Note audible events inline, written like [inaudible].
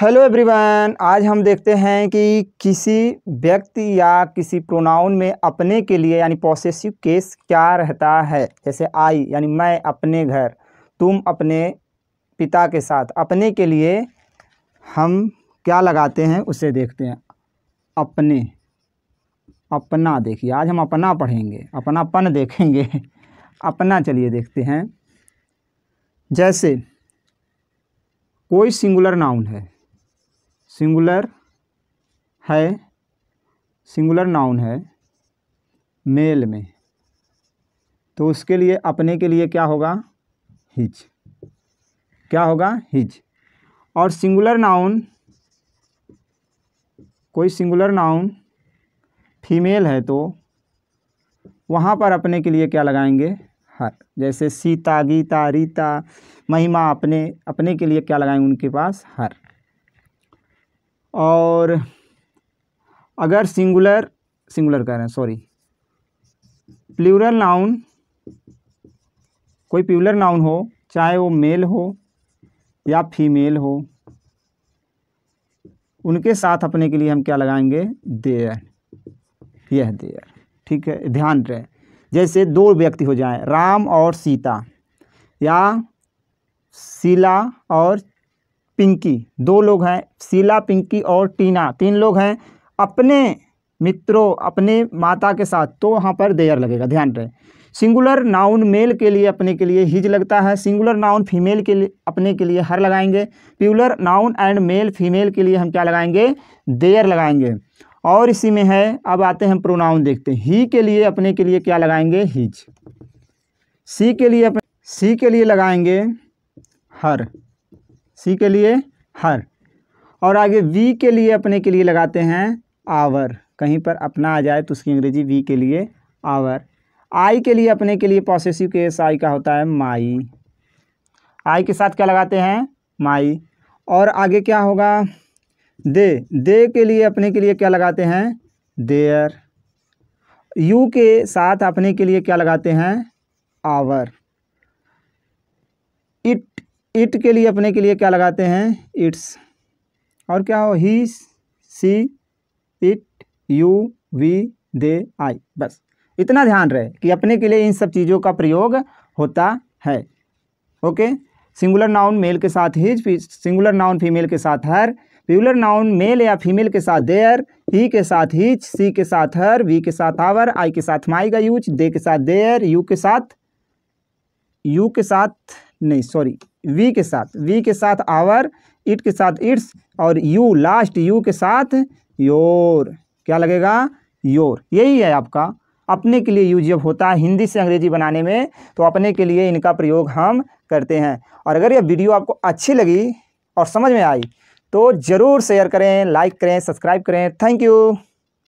hello everyone आज हम देखते हैं कि किसी व्यक्ति या किसी प्रोनाउन में अपने के लिए यानी पॉसेसिव केस क्या रहता है जैसे आई यानी मैं अपने घर तुम अपने पिता के साथ अपने के लिए हम क्या लगाते हैं उसे देखते हैं अपने अपना देखिए आज हम अपना पढ़ेंगे अपनापन देखेंगे [laughs] अपना चलिए देखते हैं जैसे कोई सिंगुलर नाउन है सिंगुलर है सिंगुलर नाउन है मेल में तो उसके लिए अपने के लिए क्या होगा हिज क्या होगा हिज और सिंगुलर नाउन कोई सिंगुलर नाउन फीमेल है तो वहाँ पर अपने के लिए क्या लगाएंगे हर जैसे सीता गीता रीता महिमा अपने अपने के लिए क्या लगाएंगे उनके पास हर और अगर सिंगुलर सिंगुलर कह रहे हैं सॉरी प्लूरल नाउन कोई प्यूलर नाउन हो चाहे वो मेल हो या फीमेल हो उनके साथ अपने के लिए हम क्या लगाएंगे देयर यह देयर ठीक है ध्यान रहे जैसे दो व्यक्ति हो जाएं राम और सीता या शिला और पिंकी दो लोग हैं शीला पिंकी और टीना तीन लोग हैं अपने मित्रों अपने माता के साथ तो वहाँ पर देयर लगेगा ध्यान रहे सिंगुलर नाउन मेल के लिए अपने के लिए हिज लगता है सिंगुलर नाउन फीमेल के लिए अपने के लिए हर लगाएंगे plural noun and male female के लिए हम क्या लगाएंगे देयर लगाएंगे और इसी में है अब आते हैं प्रोनाउन देखते हैं ही के लिए अपने के लिए क्या लगाएंगे हिज सी के लिए अपने सी के लिए लगाएंगे हर सी के लिए हर और आगे वी के लिए अपने के लिए लगाते हैं आवर कहीं पर अपना आ जाए तो उसकी अंग्रेजी वी के लिए आवर आई के लिए अपने के लिए पॉसेसिव केस आई का होता है माई आई के साथ क्या लगाते हैं माई और आगे क्या होगा दे दे के लिए अपने के लिए क्या लगाते हैं देयर यू के साथ अपने के लिए क्या लगाते हैं आवर इट के लिए अपने के लिए क्या लगाते हैं इट्स और क्या हो he she it you we they I बस इतना ध्यान रहे कि अपने के लिए इन सब चीज़ों का प्रयोग होता है ओके सिंगुलर नाउन मेल के साथ हिज सिंगुलर नाउन फीमेल के साथ हर प्यूलर नाउन मेल या फीमेल के साथ देयर ही के साथ हीच सी के साथ हर वी के साथ आवर आई के साथ माई का यूज दे के साथ देयर यू के साथ यू के साथ नहीं सॉरी वी के साथ वी के साथ आवर इट के साथ इट्स और यू लास्ट यू के साथ योर क्या लगेगा योर यही है आपका अपने के लिए यूज जब होता है हिंदी से अंग्रेजी बनाने में तो अपने के लिए इनका प्रयोग हम करते हैं और अगर यह वीडियो आपको अच्छी लगी और समझ में आई तो ज़रूर शेयर करें लाइक करें सब्सक्राइब करें थैंक यू